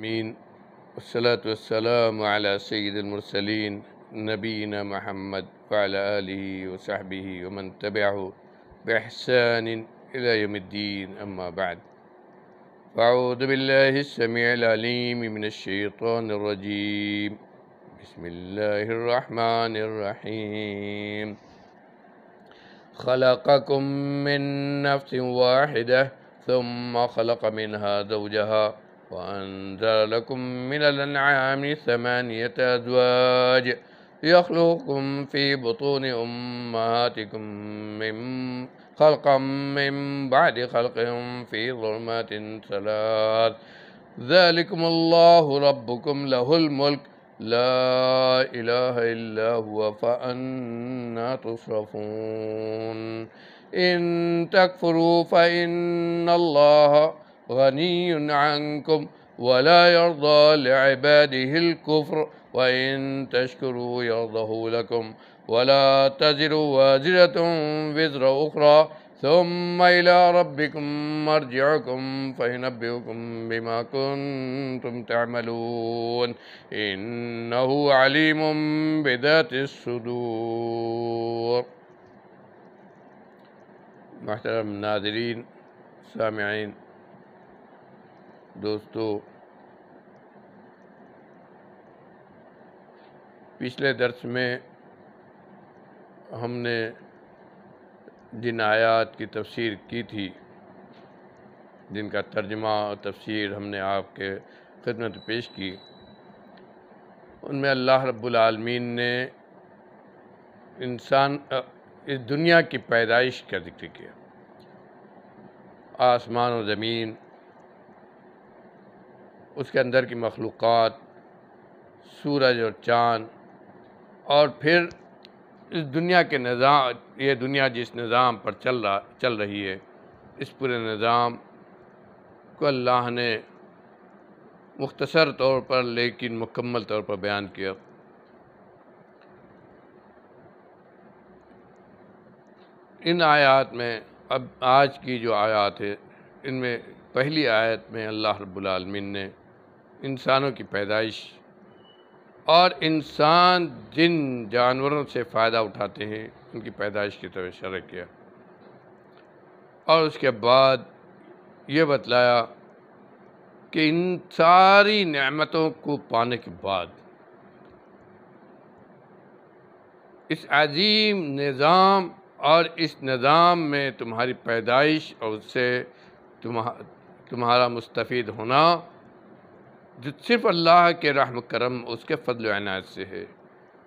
مين والصلاة والسلام على سيد المرسلين نبينا محمد وعلى آله وصحبه ومن تبعه بإحسان إلى يوم الدين أما بعد فأعوذ بالله السميع العليم من الشيطان الرجيم بسم الله الرحمن الرحيم خلقكم من نفس واحدة ثم خلق منها زوجها وأنزل لكم من الأنعام ثمانية أزواج يخلقكم في بطون أمهاتكم من خلقا من بعد خلقهم في ظلمات ثلاث ذلكم الله ربكم له الملك لا إله إلا هو فأنا تصرفون إن تكفروا فإن الله غني عنكم ولا يرضى لعباده الكفر وإن تشكروا يرضه لكم ولا تزر وازرة وزر أخرى ثم إلى ربكم مرجعكم فينبئكم بما كنتم تعملون إنه عليم بذات الصدور محترم الناظرين سامعين दोस्तों पिछले दर्स में हमने जिन आयात की तफसीर की थी जिनका तर्जमा और तफसीर हमने आपके खिदमत पेश की उनमें अल्लाह रब्बुलमीन ने इंसान इस दुनिया की पैदाइश का जिक्र किया आसमान और ज़मीन उसके अंदर की मखलूक़ सूरज और चाँद और फिर इस दुनिया के निज़ाम ये दुनिया जिस निज़ाम पर चल रहा चल रही है इस पूरे निज़ाम को अल्लाह ने मुख्तसर तौर पर लेकिन मुकम्मल तौर पर बयान किया इन आयात में अब आज की जो आयात है इनमें पहली आयत में अल्लाह रब्बुल रबालमीन ने इंसानों की पैदाइश और इंसान जिन जानवरों से फ़ायदा उठाते हैं उनकी पैदाइश की तरफ शर्क किया और उसके बाद ये बतलाया कि इन सारी नेमतों को पाने के बाद इस अजीम निज़ाम और इस निज़ाम में तुम्हारी पैदाइश और उससे तुम्हा तुम्हारा मुस्तफ़ होना जो सिर्फ अल्लाह के रहम करम उसके फजल अनायत से है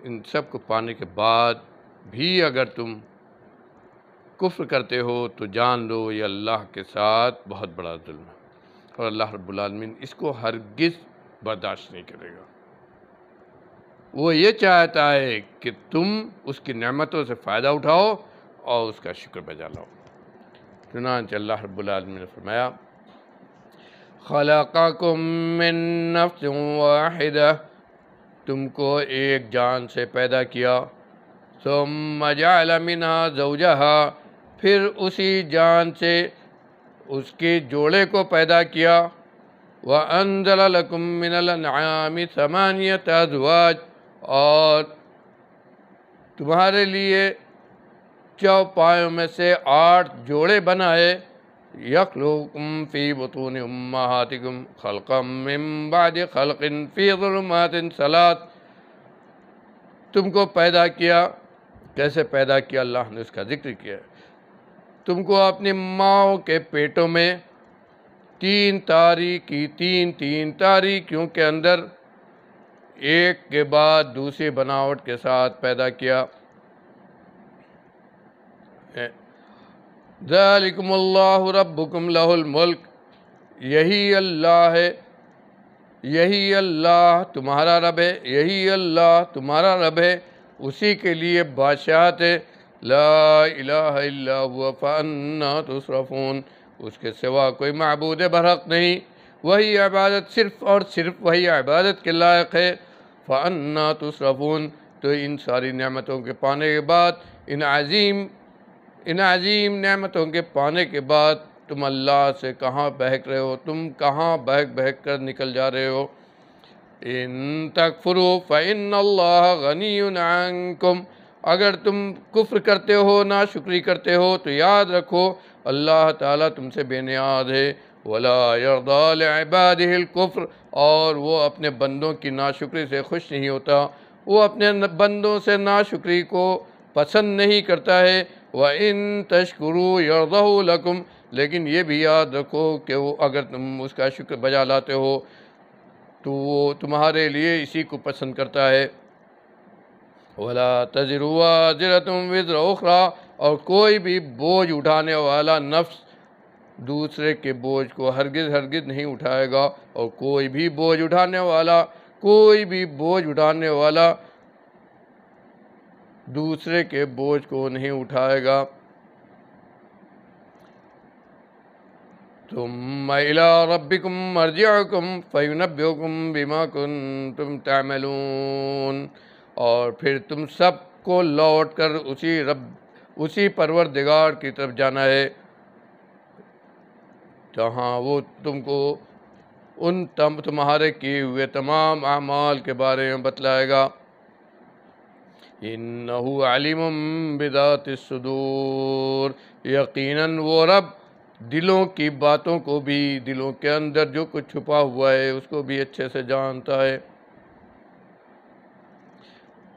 इन सब को पाने के बाद भी अगर तुम कुफ्र करते हो तो जान लो ये अल्लाह के साथ बहुत बड़ा जुल्म है और अल्लाह रब्बुलमीन इसको हरगिज़ बर्दाश्त नहीं करेगा वो ये चाहता है कि तुम उसकी नमतों से फ़ायदा उठाओ और उसका शुक्र बजा लाओ चुनाच अल्लाह रब्बुलमीन ने फरमाया खलकुम मिन नफ्स वाहिद तुमको एक जान से पैदा किया तुम मजाल मिना जवजहा फिर उसी जान से उसके जोड़े को पैदा किया व अनजलकुम समानियत अजवाज और तुम्हारे लिए चौपायों में से आठ जोड़े बनाए यखलूकुम फ़ी बतून उम्मातिकुम खलकम बाद खलकिन सलात तुमको पैदा किया कैसे पैदा किया अल्लाह ने उसका जिक्र किया तुमको अपनी माओ के पेटों में तीन तारी की तीन तीन तारी क्यों के अंदर एक के बाद दूसरी बनावट के साथ पैदा किया ज़लिकमल्लाह रब्बुकुम यही अल्लाह है यही अल्लाह तुम्हारा रब है यही अल्लाह तुम्हारा रब है उसी के लिए बादशाहत है ला उसके सिवा कोई महबूद बरहक नहीं वही इबादत सिर्फ़ और सिर्फ वही इबादत के लायक है फ़ाना तुसरफून तो इन सारी नमतों के पाने के बाद इन अजीम इन अजीम नमतों के पाने के बाद तुम अल्लाह से कहाँ बहक रहे हो तुम कहाँ बहक बहक कर निकल जा रहे हो इन तक फ्रू फ़िन गनीकुम अगर तुम कुफ्र करते हो ना शुक्री करते हो तो याद रखो अल्लाह ताला तुमसे बेनियाद है वलाबादिलकुफ़्र और वो अपने बंदों की नाशुक्री से खुश नहीं होता वो अपने बंदों से नाशुक्री को पसंद नहीं करता है व इन तशकरु यरदहु लकुम लेकिन ये भी याद रखो कि वो अगर तुम उसका शुक्र बजा लाते हो तो वो तुम्हारे लिए इसी को पसंद करता है वाला तजरुआ जरा तुम विजर उखरा और कोई भी बोझ उठाने वाला नफ्स दूसरे के बोझ को हरगिज़ हरगिज़ नहीं उठाएगा और कोई भी बोझ उठाने वाला कोई भी बोझ उठाने वाला दूसरे के बोझ को नहीं उठाएगा तुम इला कुम मर्जियाकुम फ़ैनब्योकुम बीमा कुम तुम तैमलून और फिर तुम सबको लौट कर उसी रब उसी परवर दिगार की तरफ जाना है जहाँ वो तुमको उन तम तुम्हारे किए हुए तमाम अमाल के बारे में बतलाएगा इन्नहु अलीमुम बिदात सदूर यकीनन वो रब दिलों की बातों को भी दिलों के अंदर जो कुछ छुपा हुआ है उसको भी अच्छे से जानता है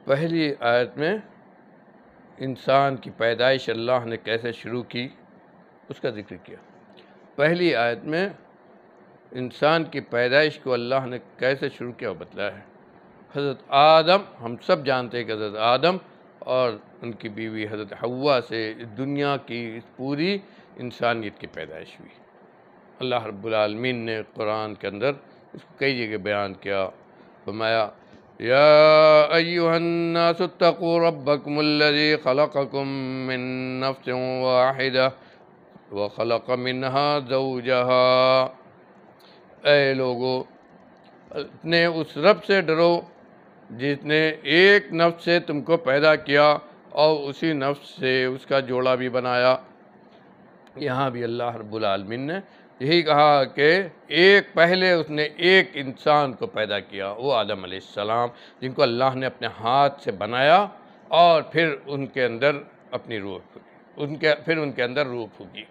पहली आयत में इंसान की पैदाइश अल्लाह ने कैसे शुरू की उसका जिक्र किया पहली आयत में इंसान की पैदाइश को अल्लाह ने कैसे शुरू किया बतलाया है हज़रत आदम हम सब जानते हैं कि हज़रत आदम और उनकी बीवी हज़रत हवा से दुनिया की पूरी इंसानियत की पैदाइश हुई अल्लाह रबालमीन ने कुरान के अंदर इसको कई जगह बयान किया फरमाया ए लोगो अपने उस रब से डरो जिसने एक नफ्स से तुमको पैदा किया और उसी नफ्स से उसका जोड़ा भी बनाया यहाँ भी अल्लाह रब्बुलमीन ने यही कहा कि एक पहले उसने एक इंसान को पैदा किया वो आदम सलाम जिनको अल्लाह ने अपने हाथ से बनाया और फिर उनके अंदर अपनी रूह फूकी उनके फिर उनके अंदर रूह फूकी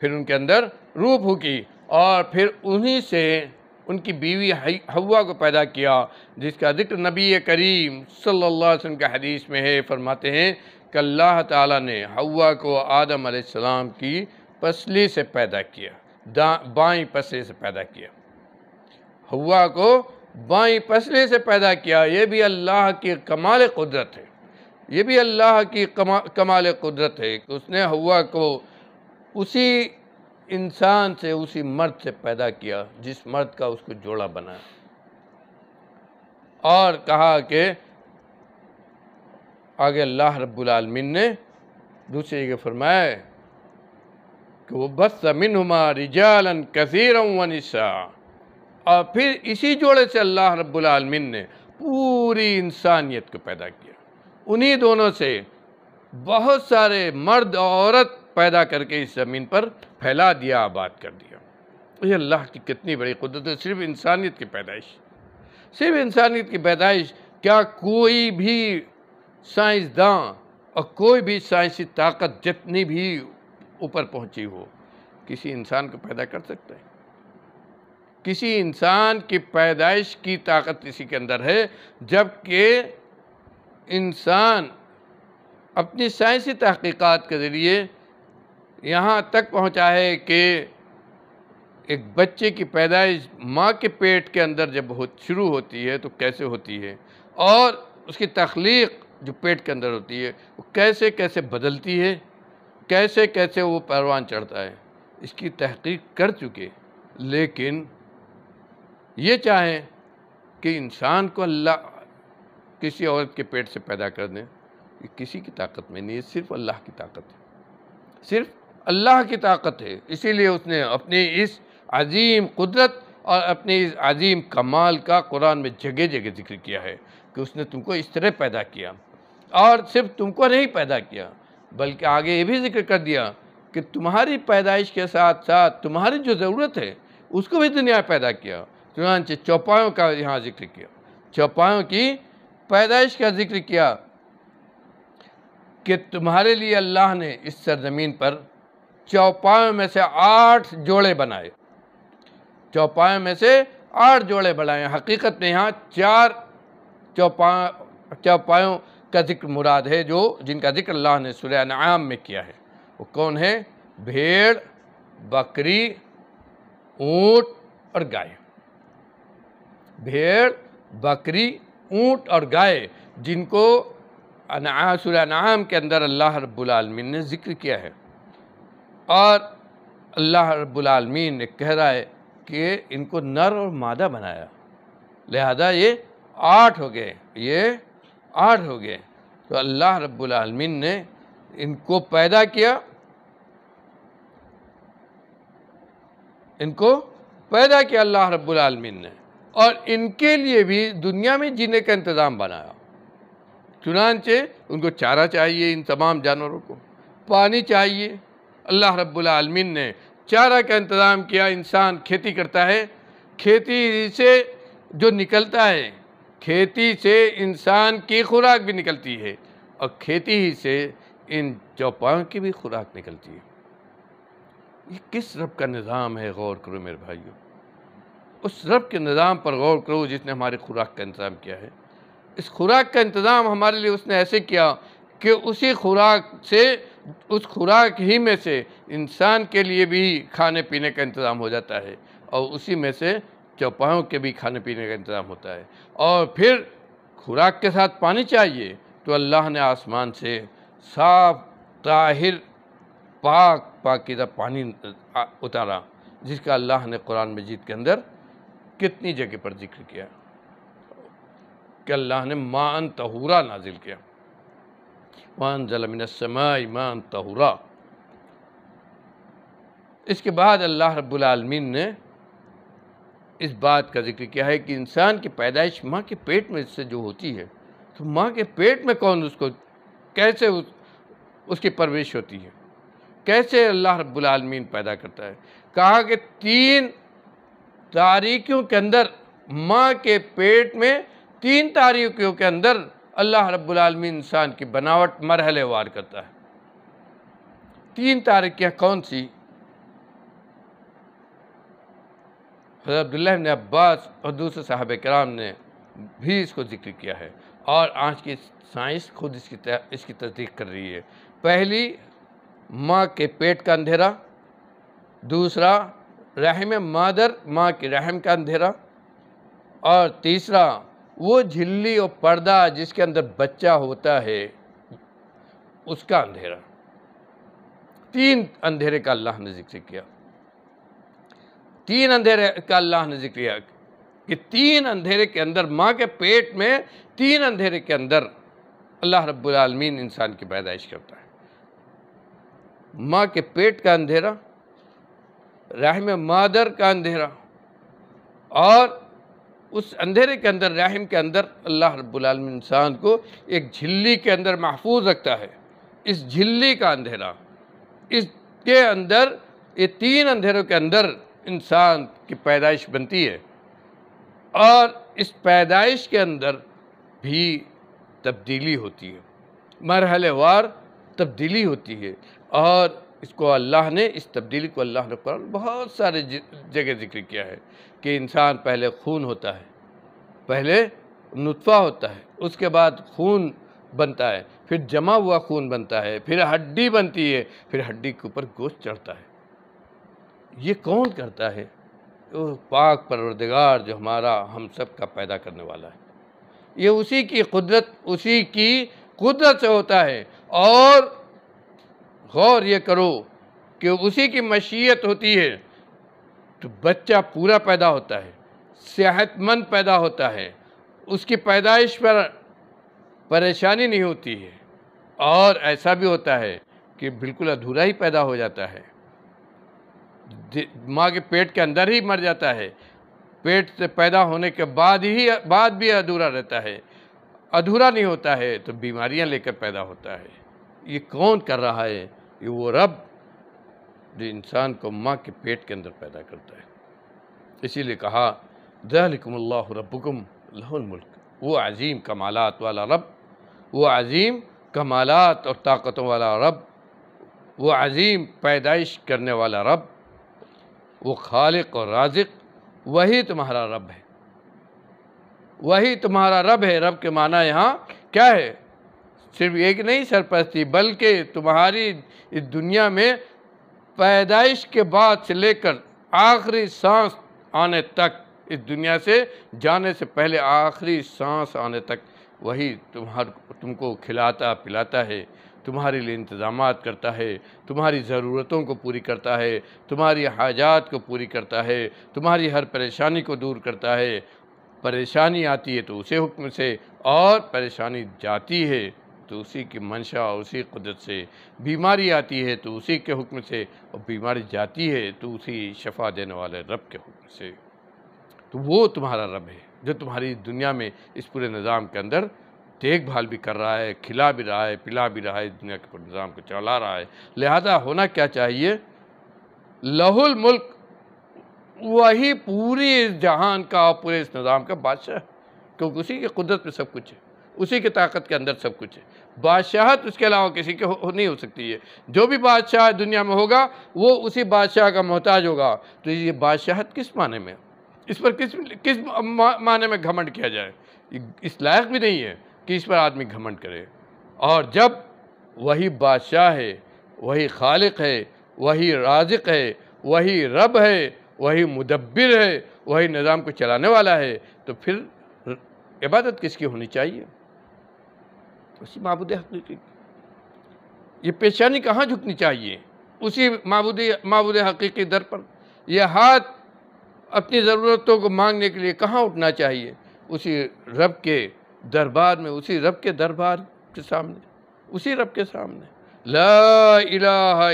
फिर उनके अंदर रूह फूकी और फिर उन्हीं से उनकी बीवी हवा को पैदा किया जिसका जिक्र नबी करीम सल्लल्लाहु अलैहि वसल्लम के हदीस में है फरमाते हैं कि अल्लाह ताला ने हवा को आदम सलाम की पसली से पैदा किया बाई पसली से पैदा किया हवा को बाई पसली से पैदा किया ये भी अल्लाह की कमाल कुदरत है ये भी अल्लाह की कमा, कमाल कुदरत है उसने हवा को उसी इंसान से उसी मर्द से पैदा किया जिस मर्द का उसको जोड़ा बनाया और कहा कि आगे अल्लाह रब्बुलमीन ने दूसरे के फरमाया कि वो बस मिन हुमा रिजालन कसीर वनिशा और फिर इसी जोड़े से अल्लाह आलमीन ने पूरी इंसानियत को पैदा किया उन्हीं दोनों से बहुत सारे मर्द औरत पैदा करके इस ज़मीन पर फैला दिया आबाद कर दिया ये अल्लाह की कितनी बड़ी कुदरत है सिर्फ इंसानियत की पैदाइश सिर्फ इंसानियत की पैदाइश क्या कोई भी साइंसदान और कोई भी साइंसी ताकत जितनी भी ऊपर पहुंची हो किसी इंसान को पैदा कर सकता है किसी इंसान की पैदाइश की ताकत इसी के अंदर है जबकि इंसान अपनी साइंसी तहकीक़ात के ज़रिए यहाँ तक पहुँचा है कि एक बच्चे की पैदाइश माँ के पेट के अंदर जब हो शुरू होती है तो कैसे होती है और उसकी तख्लीक जो पेट के अंदर होती है वो कैसे कैसे बदलती है कैसे कैसे वो परवान चढ़ता है इसकी तहकीक कर चुके लेकिन ये चाहें कि इंसान को अल्लाह किसी औरत के पेट से पैदा कर दें ये किसी की ताकत में नहीं है सिर्फ अल्लाह की ताकत है सिर्फ अल्लाह की ताकत है इसीलिए उसने अपनी इस अजीम कुदरत और अपने इस अजीम कमाल का कुरान में जगह जगह जिक्र किया है कि उसने तुमको इस तरह पैदा किया और सिर्फ तुमको नहीं पैदा किया बल्कि आगे ये भी जिक्र कर दिया कि तुम्हारी पैदाइश के साथ साथ तुम्हारी जो ज़रूरत है उसको भी दुनिया पैदा किया चुनाच चौपायों का यहाँ जिक्र किया चौपायों की पैदाइश का जिक्र किया कि तुम्हारे लिए अल्लाह ने इस सरज़मीन पर चौपायों में से आठ जोड़े बनाए चौपायों में से आठ जोड़े बनाए हकीकत में यहाँ चार चौपा चौपायों का जिक्र मुराद है जो जिनका जिक्र अल्लाह ने सुरह आम में किया है वो कौन है भेड़ बकरी ऊँट और गाय भेड़ बकरी ऊँट और गाय जिनको सुरह नाम के अंदर अल्लाह रब्बुल रबालमीन ने जिक्र किया है और अल्लाह रब्बुलमीन ने कह रहा है कि इनको नर और मादा बनाया लिहाजा ये आठ हो गए ये आठ हो गए तो अल्लाह रब्बुलमीन ने इनको पैदा किया इनको पैदा किया अल्लाह रब्बुलमीन ने और इनके लिए भी दुनिया में जीने का इंतज़ाम बनाया चुनानचे उनको चारा चाहिए इन तमाम जानवरों को पानी चाहिए अल्लाह आलमीन ने चारा का इंतज़ाम किया इंसान खेती करता है खेती से जो निकलता है खेती से इंसान की खुराक भी निकलती है और खेती ही से इन चौपाओं की भी खुराक निकलती है ये किस रब का निज़ाम है गौर करो मेरे भाइयों उस रब के निज़ाम पर गौर करो जिसने हमारे खुराक का इंतज़ाम किया है इस खुराक का इंतज़ाम हमारे लिए उसने ऐसे किया कि उसी खुराक से उस खुराक ही में से इंसान के लिए भी खाने पीने का इंतज़ाम हो जाता है और उसी में से चौपाओं के भी खाने पीने का इंतज़ाम होता है और फिर खुराक के साथ पानी चाहिए तो अल्लाह ने आसमान से साफ ताहिर पाक पाकिदा पानी उतारा जिसका अल्लाह ने कुरान मजीद के अंदर कितनी जगह पर जिक्र किया कि अल्लाह ने मान तहूरा नाजिल किया वान तहुरा इसके बाद अल्लाह रब्बुलमीन ने इस बात का जिक्र किया है कि इंसान की पैदाइश माँ के पेट में से जो होती है तो माँ के पेट में कौन उसको कैसे उस, उसकी परवरिश होती है कैसे अल्लाह आलमीन पैदा करता है कहा कि तीन तारीखों के अंदर माँ के पेट में तीन तारीखों के अंदर अल्लाह रब्बुलमी इंसान की बनावट मरहल वार करता है तीन तारीख़ें कौन सी हज़रतल्ला ने अब्बास और दूसरे साहब कराम ने भी इसको जिक्र किया है और आज की साइंस खुद इसकी इसकी तस्दीक कर रही है पहली माँ के पेट का अंधेरा दूसरा रहम मादर माँ के रहम का अंधेरा और तीसरा वो झिल्ली और पर्दा जिसके अंदर बच्चा होता है उसका अंधेरा तीन अंधेरे का अल्लाह ने जिक्र किया तीन अंधेरे का अल्लाह ने जिक्र किया कि तीन अंधेरे के अंदर माँ के पेट में तीन अंधेरे के अंदर अल्लाह रब्बुल रबालमीन इंसान की पैदाइश करता है माँ के पेट का अंधेरा रहम मादर का अंधेरा और उस अंधेरे के अंदर रहम के अंदर अल्लाह रब्बुल इंसान को एक झिल्ली के अंदर महफूज रखता है इस झिल्ली का अंधेरा इसके अंदर ये तीन अंधेरों के अंदर इंसान की पैदाइश बनती है और इस पैदाइश के अंदर भी तब्दीली होती है मरहलेवार तब्दीली होती है और इसको अल्लाह ने इस तब्दीली को अल्लाह ने कुरान बहुत सारे जगह जिक्र किया है कि इंसान पहले खून होता है पहले नुतफ़ा होता है उसके बाद खून बनता है फिर जमा हुआ खून बनता है फिर हड्डी बनती है फिर हड्डी के ऊपर गोश्त चढ़ता है ये कौन करता है वो पाक परवरदिगार जो हमारा हम सब का पैदा करने वाला है ये उसी की कुदरत उसी की कुदरत से होता है और गौर ये करो कि उसी की मशीयत होती है तो बच्चा पूरा पैदा होता है सेहतमंद पैदा होता है उसकी पैदाइश पर परेशानी नहीं होती है और ऐसा भी होता है कि बिल्कुल अधूरा ही पैदा हो जाता है माँ के पेट के अंदर ही मर जाता है पेट से पैदा होने के बाद ही बाद भी अधूरा रहता है अधूरा नहीं होता है तो बीमारियां लेकर पैदा होता है ये कौन कर रहा है कि वो रब जो इंसान को माँ के पेट के अंदर पैदा करता है इसीलिए कहा दयालकमल्ला रबुकम लहुलमुल्क वो अजीम कमालत वाला रब वो अजीम कमालत और ताकतों वाला रब वो अजीम पैदाइश करने वाला रब वो खालिक और राजिक वही तुम्हारा रब है वही तुम्हारा रब है रब के माना यहाँ क्या है सिर्फ एक नहीं सरपस्ती बल्कि तुम्हारी इस दुनिया में पैदाइश के बाद से लेकर आखिरी सांस आने तक इस दुनिया से जाने से पहले आखिरी सांस आने तक वही तुम्हार तुमको खिलाता पिलाता है तुम्हारे लिए इंतज़ाम करता है तुम्हारी ज़रूरतों को पूरी करता है तुम्हारी हाजात को पूरी करता है तुम्हारी हर परेशानी को दूर करता है परेशानी आती है तो उसे हुक्म से और परेशानी जाती है तो उसी की मंशा उसी कुदरत से बीमारी आती है तो उसी के हुक्म से और बीमारी जाती है तो उसी शफा देने वाले रब के हुक्म से तो वो तुम्हारा रब है जो तुम्हारी दुनिया में इस पूरे निज़ाम के अंदर देखभाल भी कर रहा है खिला भी रहा है पिला भी रहा है दुनिया के पूरे निज़ाम को चला रहा है लिहाजा होना क्या चाहिए लहुल मुल्क वही पूरी इस जहान का पूरे इस निज़ाम का बादशाह क्योंकि उसी की कुदरत में सब कुछ है उसी की ताकत के अंदर सब कुछ है बादशाहत उसके अलावा किसी के हो, नहीं हो सकती है जो भी बादशाह दुनिया में होगा वो उसी बादशाह का मोहताज होगा तो ये बादशाहत किस माने में इस पर किस किस माने में घमंड किया जाए इस लायक भी नहीं है कि इस पर आदमी घमंड करे और जब वही बादशाह है वही खालिक है वही राजिक है वही रब है वही मुदब्बिर है वही निज़ाम को चलाने वाला है तो फिर इबादत किसकी होनी चाहिए उसी मबूद हकीकी ये पेशानी कहाँ झुकनी चाहिए उसी महबूद मबूद हकीकी दर पर यह हाथ अपनी ज़रूरतों को मांगने के लिए कहाँ उठना चाहिए उसी रब के दरबार में उसी रब के दरबार के सामने उसी रब के सामने ला इलाहा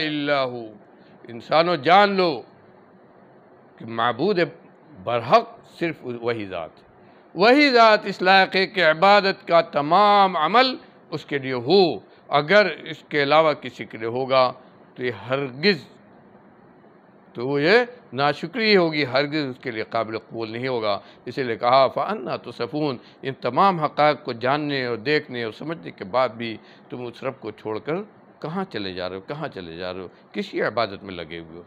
इंसानों जान लो कि मबूद बरहक सिर्फ वही ज़ात वही ज़ात इस लायक़े के इबादत का तमाम अमल उसके लिए हो अगर इसके अलावा किसी के लिए होगा तो ये हरगिज़ तो वो ये नाशुक्री होगी हरगिज़ उसके लिए काबिल कबूल नहीं होगा इसीलिए कहा फ़ाना तो सफ़ून इन तमाम हक़ को जानने और देखने और समझने के बाद भी तुम उस रब को छोड़ कर कहाँ चले जा रहे हो कहाँ चले जा रहे हो किसी इबादत में लगे हुए हो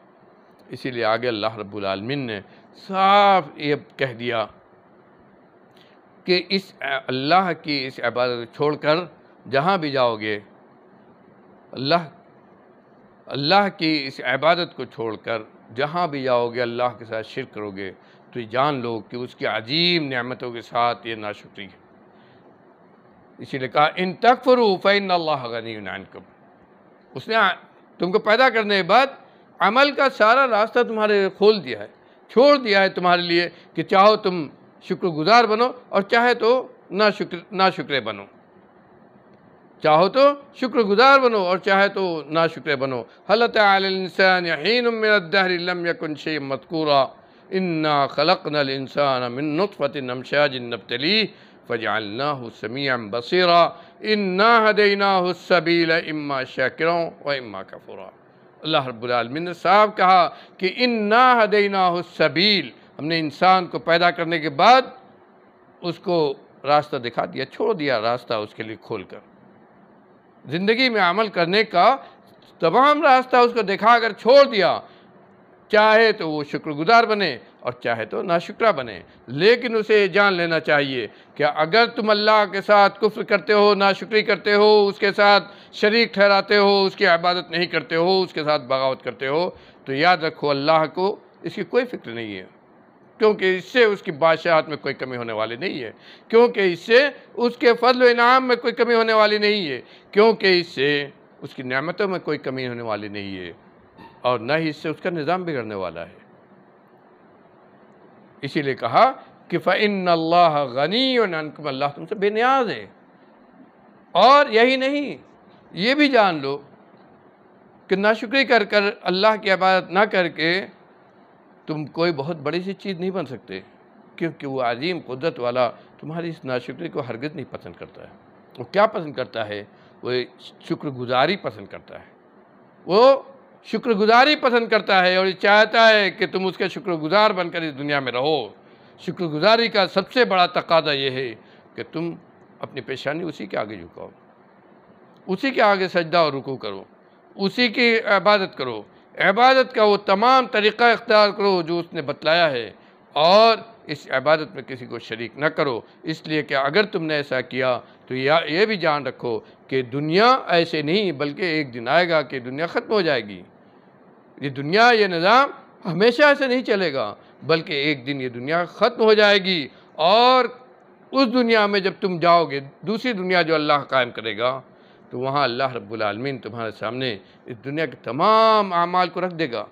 इसीलिए आगे अल्लाह रबालमिन ने साफ ये कह दिया कि इस अल्लाह की इस इबादत छोड़ कर जहाँ भी जाओगे अल्लाह अल्लाह की इस इबादत को छोड़कर जहाँ भी जाओगे अल्लाह के साथ शिर करोगे तो जान लो कि उसकी अजीम नियामतों के साथ ये नाशुक्री है इसीलिए कहा इन तकफरू फ़ैन अल्लाह कब उसने तुमको पैदा करने के बाद अमल का सारा रास्ता तुम्हारे खोल दिया है छोड़ दिया है तुम्हारे लिए कि चाहो तुम शुक्रगुजार बनो और चाहे तो ना शुक्र ना शुक्र बनो चाहो तो शुक्रगुजार बनो और चाहे तो ना शुक्र बनो हलत आलसानम यकुन शे मतकूरा इन्ना खलक नल इंसान मिनफ़त नमशा जिनबतली फ़जालना समीम इम्मा शाकिरों व कफूरा अल्लाह रब्बुलमीन कहा कि इन्ना हदना सबील हमने इंसान को पैदा करने के बाद उसको रास्ता दिखा दिया छोड़ दिया रास्ता उसके लिए खोल कर ज़िंदगी में अमल करने का तमाम रास्ता उसको देखा अगर छोड़ दिया चाहे तो वो शुक्रगुजार बने और चाहे तो नाशुक्रा बने लेकिन उसे जान लेना चाहिए कि अगर तुम अल्लाह के साथ कुफ्र करते हो नाशुक्री करते हो उसके साथ शरीक ठहराते हो उसकी इबादत नहीं करते हो उसके साथ बगावत करते हो तो याद रखो अल्लाह को इसकी कोई फिक्र नहीं है क्योंकि इससे उसकी बादशाहत में कोई कमी होने वाली नहीं है क्योंकि इससे उसके फजल इनाम में कोई कमी होने वाली नहीं है क्योंकि इससे उसकी नियामतों में कोई कमी होने वाली नहीं है और न ही इससे उसका निज़ाम बिगड़ने वाला है इसीलिए कहा कि फ़िन अल्लाह गनी नकम अल्लाह तुमसे बेनियाज है और यही नहीं ये भी जान लो कि शुक्री कर कर अल्लाह की इबादत ना करके तुम कोई बहुत बड़ी सी चीज़ नहीं बन सकते क्योंकि वो अजीम कुदरत वाला तुम्हारी इस नाशुक्री को हरगज़ नहीं पसंद करता है वो क्या पसंद करता है वो शुक्रगुजारी पसंद करता है वो शुक्रगुजारी पसंद करता है और चाहता है कि तुम उसके शुक्रगुजार बनकर इस दुनिया में रहो शुक्रगुजारी का सबसे बड़ा तकादा यह है कि तुम अपनी पेशानी उसी के आगे झुकाओ उसी के आगे सजदा और रुकू करो उसी की इबादत करो इबादत का वो तमाम तरीक़ा इख्तियार करो जो उसने बतलाया है और इस इबादत में किसी को शरीक न करो इसलिए कि अगर तुमने ऐसा किया तो या ये भी जान रखो कि दुनिया ऐसे नहीं बल्कि एक दिन आएगा कि दुनिया ख़त्म हो जाएगी ये दुनिया ये निज़ाम हमेशा ऐसे नहीं चलेगा बल्कि एक दिन ये दुनिया ख़त्म हो जाएगी और उस दुनिया में जब तुम जाओगे दूसरी दुनिया जो अल्लाह कायम करेगा तो वहाँ अल्लाह रब्लमिन तुम्हारे सामने इस दुनिया के तमाम अमाल को रख देगा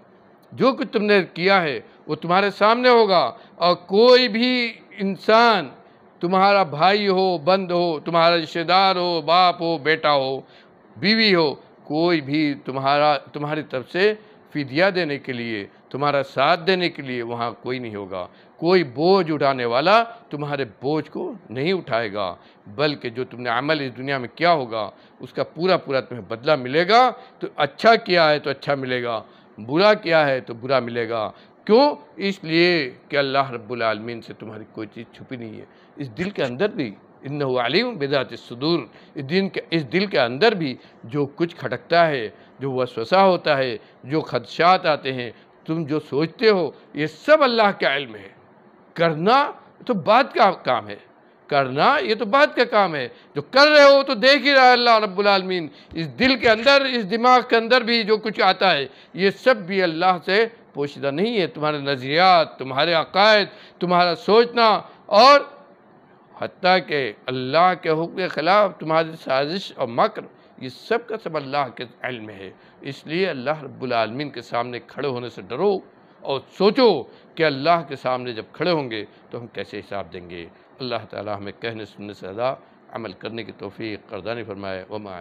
जो कुछ तुमने किया है वो तुम्हारे सामने होगा और कोई भी इंसान तुम्हारा भाई हो बंद हो तुम्हारा रिश्तेदार हो बाप हो बेटा हो बीवी हो कोई भी तुम्हारा तुम्हारी तरफ से फिदिया देने के लिए तुम्हारा साथ देने के लिए वहाँ कोई नहीं होगा कोई बोझ उठाने वाला तुम्हारे बोझ को नहीं उठाएगा बल्कि जो तुमने अमल इस दुनिया में किया होगा उसका पूरा पूरा तुम्हें बदला मिलेगा तो अच्छा किया है तो अच्छा मिलेगा बुरा किया है तो बुरा मिलेगा क्यों इसलिए कि अल्लाह रब्बुल से तुम्हारी कोई चीज़ छुपी नहीं है इस दिल के अंदर भी इन आलिम बेदात सदूर इस दिन के इस दिल के अंदर भी जो कुछ खटकता है जो वसवसा होता है जो खदशात आते हैं तुम जो सोचते हो ये सब अल्लाह का इल्म है करना तो बात का काम है करना ये तो बात का काम है जो कर रहे हो तो देख ही रहा है अल्लाह रब्बुल आलमीन इस दिल के अंदर इस दिमाग के अंदर भी जो कुछ आता है ये सब भी अल्लाह से पोशदा नहीं है तुम्हारे नज़रियात तुम्हारे अकायद तुम्हारा सोचना और हती के अल्लाह के हुक्म के ख़िलाफ़ तुम्हारी साजिश और मकर ये सब का सब अल्लाह के इल्म है इसलिए अल्लाह रब्बुल आलमीन के सामने खड़े होने से डरो और सोचो कि अल्लाह के सामने जब खड़े होंगे तो हम कैसे हिसाब देंगे अल्लाह ताला हमें कहने सुनने से ज़्यादा अमल करने की तोफ़ी करदानी फरमाए वमा